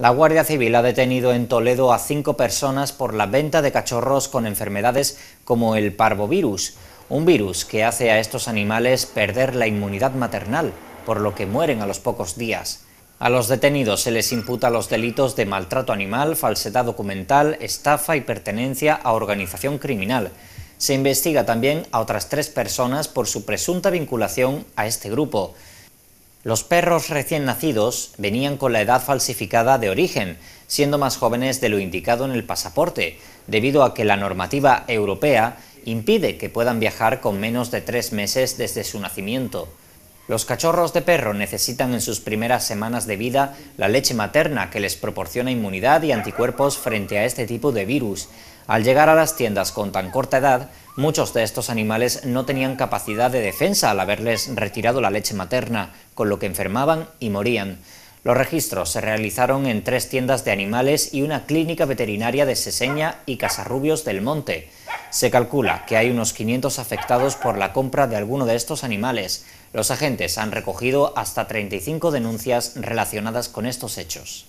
La Guardia Civil ha detenido en Toledo a cinco personas por la venta de cachorros con enfermedades como el parvovirus, un virus que hace a estos animales perder la inmunidad maternal, por lo que mueren a los pocos días. A los detenidos se les imputa los delitos de maltrato animal, falsedad documental, estafa y pertenencia a organización criminal. Se investiga también a otras tres personas por su presunta vinculación a este grupo. Los perros recién nacidos venían con la edad falsificada de origen, siendo más jóvenes de lo indicado en el pasaporte, debido a que la normativa europea impide que puedan viajar con menos de tres meses desde su nacimiento. Los cachorros de perro necesitan en sus primeras semanas de vida la leche materna que les proporciona inmunidad y anticuerpos frente a este tipo de virus. Al llegar a las tiendas con tan corta edad, muchos de estos animales no tenían capacidad de defensa al haberles retirado la leche materna, con lo que enfermaban y morían. Los registros se realizaron en tres tiendas de animales y una clínica veterinaria de Seseña y Casarrubios del Monte. Se calcula que hay unos 500 afectados por la compra de alguno de estos animales. Los agentes han recogido hasta 35 denuncias relacionadas con estos hechos.